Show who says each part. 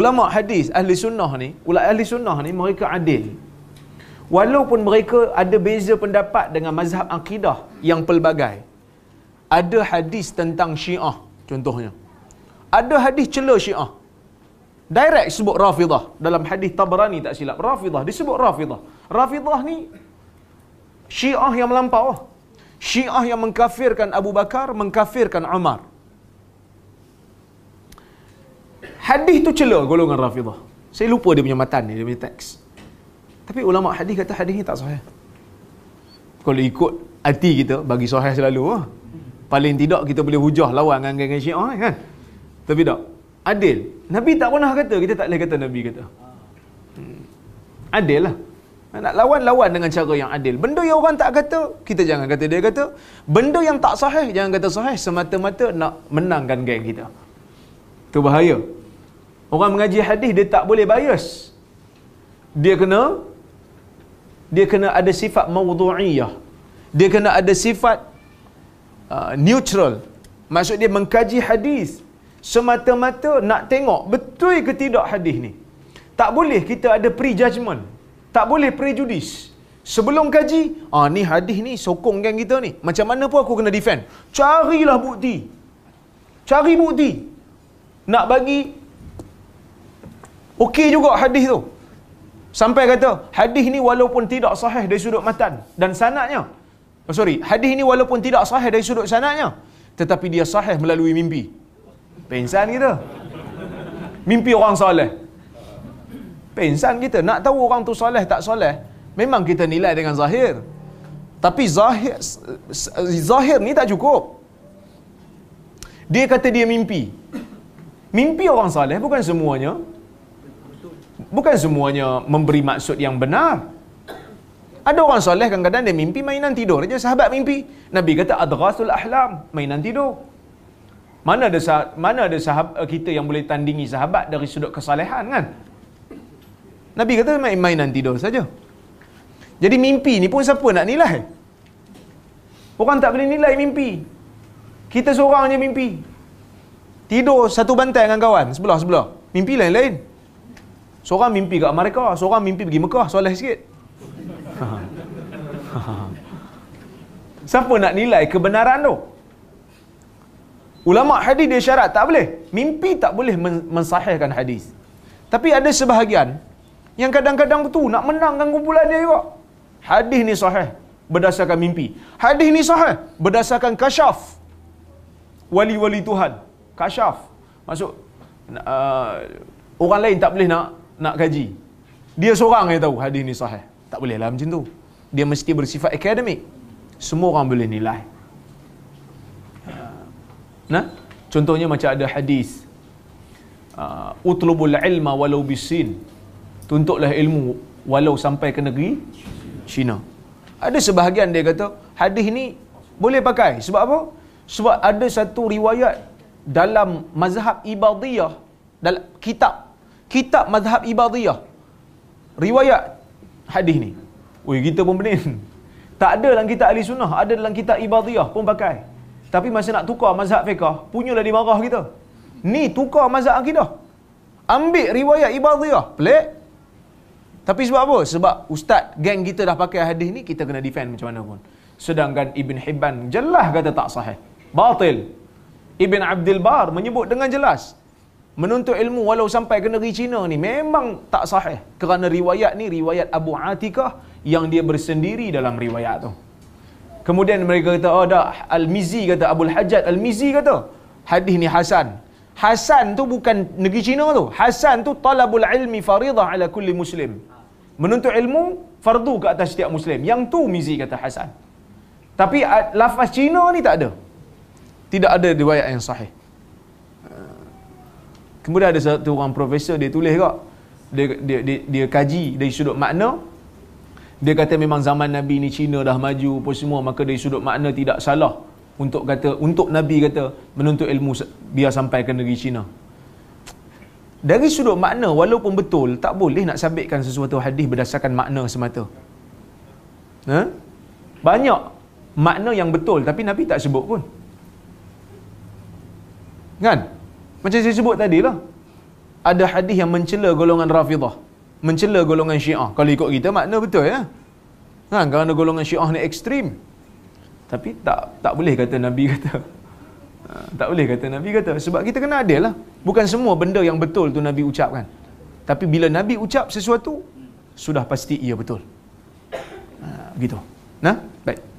Speaker 1: Ulama hadis ahli sunnah ni, ulama ahli sunnah ni mereka adil. Walaupun mereka ada beza pendapat dengan mazhab akidah yang pelbagai. Ada hadis tentang Syiah contohnya. Ada hadis celah Syiah. Direct sebut Rafidah dalam hadis Tabarani tak silap. Rafidah disebut Rafidah. Rafidah ni Syiah yang melampau. Syiah yang mengkafirkan Abu Bakar, mengkafirkan Umar. hadis tu celah golongan Rafidah. Saya lupa dia punya matan dia, dia punya teks. Tapi ulama hadis kata hadis ni tak sahih. Kalau ikut hati kita bagi sahih selalu ah. Paling tidak kita boleh hujah lawan dengan geng-geng Syiah kan. Tapi tak. Adil. Nabi tak pernah kata kita tak boleh kata Nabi kata. Hmm. Adil lah. Nak lawan-lawan dengan cara yang adil. Benda yang orang tak kata, kita jangan kata dia kata. Benda yang tak sahih, jangan kata sahih. Semata-mata nak menangkan geng kita. Itu bahaya. Orang mengaji hadis dia tak boleh bias. Dia kena dia kena ada sifat maudhu'iyah. Dia kena ada sifat uh, neutral. Maksud dia mengkaji hadis semata-mata nak tengok betul ke tidak hadis ni. Tak boleh kita ada prejudgment. Tak boleh prejudice. Sebelum kaji, ah ni hadis ni sokong geng kita ni. Macam mana pun aku kena defend. Carilah bukti. Cari bukti. Nak bagi Okey juga hadis tu. Sampai kata hadis ni walaupun tidak sahih dari sudut matan dan sanadnya. Oh, sorry, hadis ni walaupun tidak sahih dari sudut sanadnya tetapi dia sahih melalui mimpi. Pensan kita. Mimpi orang soleh. Pensan kita nak tahu orang tu soleh tak soleh, memang kita nilai dengan zahir. Tapi zahir zahir ni tak cukup. Dia kata dia mimpi. Mimpi orang soleh bukan semuanya, bukan semuanya memberi maksud yang benar. Ada orang soleh kadang-kadang dia mimpi mainan tidur aja sahabat mimpi. Nabi kata adghasul ahlam, mainan tidur. Mana ada sah- mana ada sahabat eh, kita yang boleh tandingi sahabat dari sudut kesalehan kan? Nabi kata main mainan tidur saja. Jadi mimpi ni pun siapa nak nilai? Orang tak boleh nilai mimpi. Kita seorang je mimpi. Tidur satu bantai dengan kawan, sebelah-sebelah. Mimpi lain-lain. Seorang mimpi kat Amerika, seorang mimpi pergi Mekah, soleh sikit. Siapa nak nilai kebenaran tu? Ulama hadis dia syarat tak boleh. Mimpi tak boleh mensahihkan hadis. Tapi ada sebahagian yang kadang-kadang tu nak menangkan kumpulan dia juga. Hadis ni sahih berdasarkan mimpi. Hadis ni sahih berdasarkan kasyaf. Wali-wali Tuhan. Kasyaf. Maksud uh, orang lain tak boleh nak nak kaji. Dia seorang yang tahu hadis ni sahih. Tak boleh lah macam tu. Dia mesti bersifat akademik. Semua orang boleh nilai. Nah, contohnya macam ada hadis uh, utlubul ilma walau bisin tuntuklah ilmu walau sampai ke negeri Cina. Ada sebahagian dia kata hadis ni boleh pakai sebab apa? Sebab ada satu riwayat dalam mazhab Ibadiyah dalam kitab kitab mazhab ibadiyah riwayat hadis ni Ui, kita pun benin tak ada dalam kitab ahli sunnah ada dalam kitab ibadiyah pun pakai tapi masa nak tukar mazhab fiqah punyalah dimarah kita ni tukar mazhab akidah ambil riwayat ibadiyah pelik tapi sebab apa? Sebab ustaz geng kita dah pakai hadis ni, kita kena defend macam mana pun. Sedangkan Ibn Hibban jelas kata tak sahih. Batil. Ibn Abdul Bar menyebut dengan jelas menuntut ilmu walau sampai ke negeri Cina ni memang tak sahih kerana riwayat ni riwayat Abu Atikah yang dia bersendiri dalam riwayat tu kemudian mereka kata oh Al-Mizi kata Abu Abdul Hajat Al-Mizi kata hadis ni Hasan Hasan tu bukan negeri Cina tu Hasan tu talabul ilmi faridah ala kulli muslim menuntut ilmu fardu ke atas setiap muslim yang tu Mizi kata Hasan tapi lafaz Cina ni tak ada tidak ada riwayat yang sahih Kemudian ada satu orang profesor dia tulis kak. Dia, dia, dia, dia kaji dari sudut makna. Dia kata memang zaman Nabi ni Cina dah maju apa semua. Maka dari sudut makna tidak salah. Untuk kata untuk Nabi kata menuntut ilmu biar sampai ke negeri Cina. Dari sudut makna walaupun betul tak boleh nak sabitkan sesuatu hadis berdasarkan makna semata. Ha? Banyak makna yang betul tapi Nabi tak sebut pun. Kan? Macam saya sebut tadi lah. Ada hadis yang mencela golongan Rafidah. Mencela golongan Syiah. Kalau ikut kita makna betul ya. Ha, kan kerana golongan Syiah ni ekstrim. Tapi tak tak boleh kata Nabi kata. Ha, tak boleh kata Nabi kata. Sebab kita kena adil lah. Bukan semua benda yang betul tu Nabi ucapkan. Tapi bila Nabi ucap sesuatu, sudah pasti ia betul. Ha, begitu. Nah, baik.